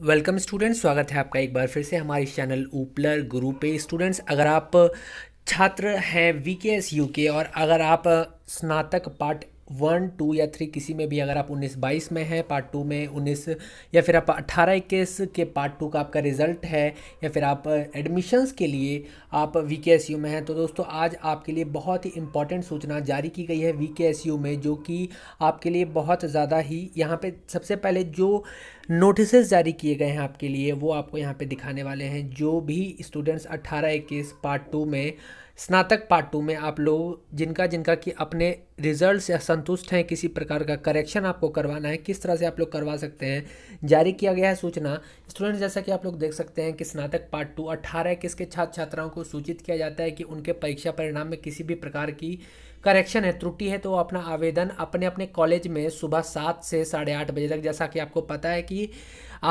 welcome students स्वागत है आपका एक बार फिर से हमारे चैनल ऊपलर गुरु पे स्टूडेंट्स अगर आप छात्र हैं वी के एस यू के और अगर आप स्नातक पार्ट वन टू या थ्री किसी में भी अगर आप उन्नीस बाईस में हैं पार्ट टू में उन्नीस या फिर आप अट्ठारह इक्कीस के पार्ट टू का आपका रिज़ल्ट है या फिर आप एडमिशन्स के लिए आप वी के एस यू में हैं तो दोस्तों आज आपके लिए बहुत ही इंपॉर्टेंट सूचना जारी की गई है वी के एस यू में जो कि आपके लिए बहुत ज़्यादा ही यहाँ पे सबसे पहले जो नोटिस जारी किए गए हैं आपके लिए वो आपको यहाँ पे दिखाने वाले हैं जो भी स्टूडेंट्स अट्ठारह इक्कीस पार्ट टू में स्नातक पार्ट टू में आप लोग जिनका जिनका कि अपने रिजल्ट या संतुष्ट हैं किसी प्रकार का करेक्शन आपको करवाना है किस तरह से आप लोग करवा सकते हैं जारी किया गया है सूचना स्टूडेंट्स जैसा कि आप लोग देख सकते हैं कि स्नातक पार्ट टू अट्ठारह इक्कीस के छात्र छात्राओं को सूचित किया जाता है कि उनके परीक्षा परिणाम में किसी भी प्रकार की करेक्शन है त्रुटि है तो अपना आवेदन अपने अपने कॉलेज में सुबह सात से साढ़े आठ बजे तक जैसा कि आपको पता है कि कि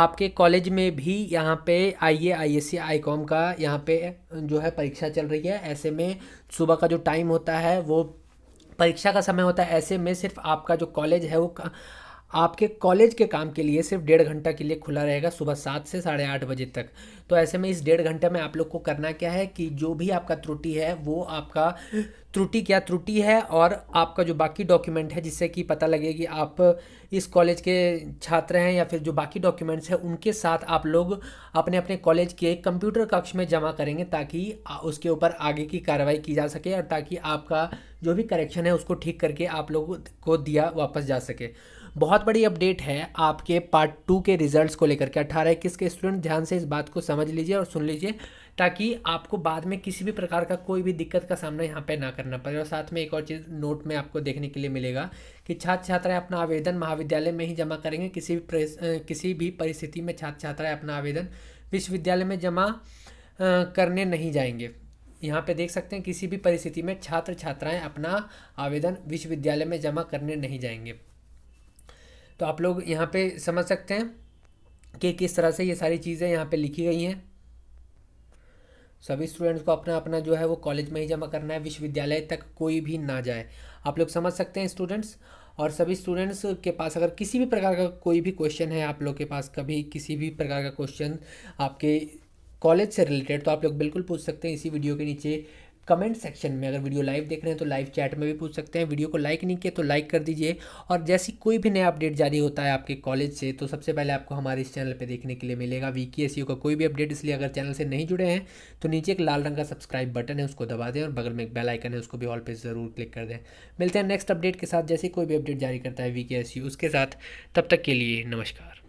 आपके कॉलेज में भी यहाँ पे आई ए I S C I com का यहाँ पे जो है परीक्षा चल रही है ऐसे में सुबह का जो टाइम होता है वो परीक्षा का समय होता है ऐसे में सिर्फ आपका जो कॉलेज है वो आपके कॉलेज के काम के लिए सिर्फ डेढ़ घंटा के लिए खुला रहेगा सुबह सात से साढ़े आठ बजे तक तो ऐसे में इस डेढ़ घंटे में आप लोग को करना क्या है कि जो भी आपका त्रुटि है वो आपका त्रुटि क्या त्रुटि है और आपका जो बाकी डॉक्यूमेंट है जिससे कि पता लगे कि आप इस कॉलेज के छात्र हैं या फिर जो बाकी डॉक्यूमेंट्स हैं उनके साथ आप लोग अपने अपने कॉलेज के कंप्यूटर कक्ष में जमा करेंगे ताकि उसके ऊपर आगे की कार्रवाई की जा सके और ताकि आपका जो भी करेक्शन है उसको ठीक करके आप लोगों को दिया वापस जा सके बहुत बड़ी अपडेट है आपके पार्ट टू के रिजल्ट्स को लेकर के अट्ठारह इक्कीस के स्टूडेंट ध्यान से इस बात को समझ लीजिए और सुन लीजिए ताकि आपको बाद में किसी भी प्रकार का कोई भी दिक्कत का सामना यहाँ पे ना करना पड़े और साथ में एक और चीज़ नोट में आपको देखने के लिए मिलेगा कि छात्र छात्राएं अपना आवेदन महाविद्यालय में ही जमा करेंगे किसी भी किसी भी परिस्थिति में छात्र छात्राएं अपना आवेदन विश्वविद्यालय में जमा करने नहीं जाएंगे यहाँ पे देख सकते हैं किसी भी परिस्थिति में छात्र छात्राएं अपना आवेदन विश्वविद्यालय में जमा करने नहीं जाएंगे तो आप लोग यहाँ पे समझ सकते हैं कि किस तरह से ये सारी चीज़ें यहाँ पे लिखी गई हैं सभी स्टूडेंट्स को अपना अपना जो है वो कॉलेज में ही जमा करना है विश्वविद्यालय तक कोई भी ना जाए आप लोग समझ सकते हैं स्टूडेंट्स और सभी स्टूडेंट्स के पास अगर किसी भी प्रकार का कोई भी क्वेश्चन है आप लोग के पास कभी किसी भी प्रकार का क्वेश्चन आपके कॉलेज से रिलेटेड तो आप लोग बिल्कुल पूछ सकते हैं इसी वीडियो के नीचे कमेंट सेक्शन में अगर वीडियो लाइव देख रहे हैं तो लाइव चैट में भी पूछ सकते हैं वीडियो को लाइक नहीं किया तो लाइक कर दीजिए और जैसी कोई भी नया अपडेट जारी होता है आपके कॉलेज से तो सबसे पहले आपको हमारे इस चैनल पर देखने के लिए मिलेगा वी एस का कोई भी अपडेट इसलिए अगर चैनल से नहीं जुड़े हैं तो नीचे एक लाल रंग का सब्सक्राइब बटन है उसको दबा दें और बगल में एक बेलाइकन है उसको भी ऑल पर ज़रूर क्लिक कर दें मिलते हैं नेक्स्ट अपडेट के साथ जैसे कोई भी अपडेट जारी करता है वी उसके साथ तब तक के लिए नमस्कार